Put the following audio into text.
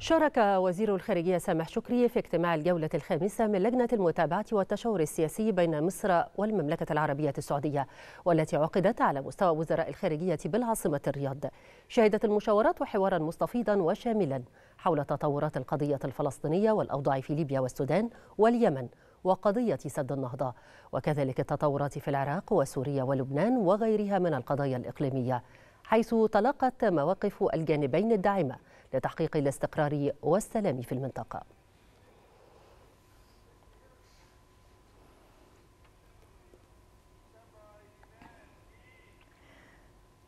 شارك وزير الخارجية سامح شكري في اجتماع الجولة الخامسة من لجنة المتابعة والتشاور السياسي بين مصر والمملكة العربية السعودية والتي عقدت على مستوى وزراء الخارجية بالعاصمة الرياض شهدت المشاورات حوارا مستفيضا وشاملا حول تطورات القضية الفلسطينية والأوضاع في ليبيا والسودان واليمن وقضية سد النهضة وكذلك التطورات في العراق وسوريا ولبنان وغيرها من القضايا الإقليمية حيث تلاقت مواقف الجانبين الداعمة لتحقيق الاستقرار والسلام في المنطقة